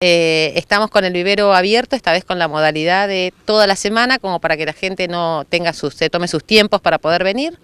Eh, estamos con el vivero abierto, esta vez con la modalidad de toda la semana, como para que la gente no tenga sus, se tome sus tiempos para poder venir,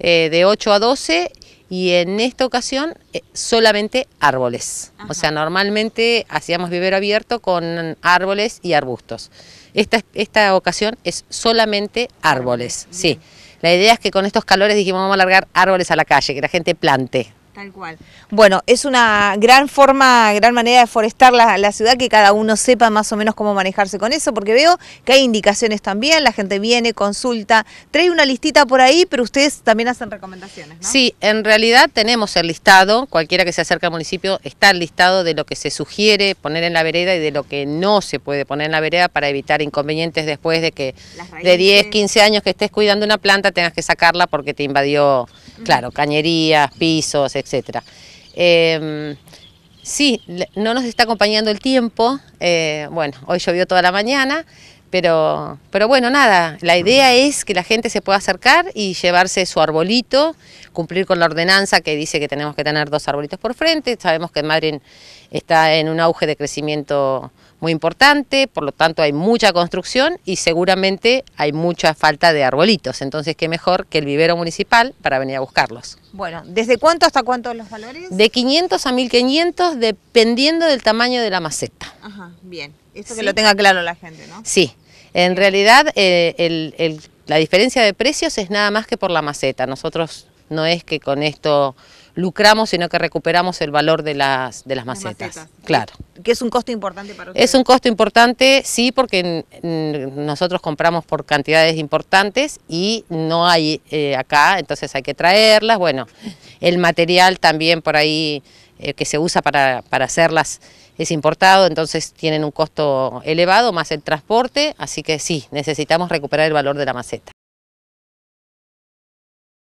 eh, de 8 a 12, y en esta ocasión eh, solamente árboles. O sea, normalmente hacíamos vivero abierto con árboles y arbustos. Esta, ocasión es solamente árboles, sí. La idea es que con estos calores dijimos vamos a largar árboles a la calle, que la gente plante. Tal cual. Bueno, es una gran forma, gran manera de forestar la, ciudad, que cada uno sepa más o menos cómo manejarse con eso, porque veo que hay indicaciones también, la gente viene, consulta, trae una listita por ahí, pero ustedes también hacen recomendaciones, ¿no? Sí, en realidad tenemos el listado, cualquiera que se acerque al municipio está el listado de lo que se sugiere poner en la vereda y de lo que no se puede poner en la vereda para evitar inconvenientes después de que de 10, 15 años que estés cuidando una planta tengas que sacarla porque te invadió, claro, cañerías, pisos, etc etcétera. Em, sí, no nos está acompañando el tiempo, eh, bueno, hoy llovió toda la mañana, pero, pero bueno, nada, la idea es que la gente se pueda acercar y llevarse su arbolito, cumplir con la ordenanza que dice que tenemos que tener dos arbolitos por frente. Sabemos que Madrid está en un auge de crecimiento muy importante, por lo tanto hay mucha construcción y seguramente hay mucha falta de arbolitos, entonces qué mejor que el vivero municipal para venir a buscarlos. Bueno, ¿desde cuánto hasta cuánto los valores? De 500 a 1500 dependiendo del tamaño de la maceta. Ajá, bien, esto que lo tenga claro la gente, ¿no? Sí. En realidad, eh, la diferencia de precios es nada más que por la maceta. Nosotros no es que con esto lucramos, sino que recuperamos el valor de las, de las macetas. Claro. Que es un costo importante para ustedes. Es un costo importante, sí, porque nosotros compramos por cantidades importantes y no hay eh, acá, entonces hay que traerlas. Bueno, el material también por ahí eh, que se usa para hacerlas es importado, entonces tienen un costo elevado, más el transporte, así que sí, necesitamos recuperar el valor de la maceta.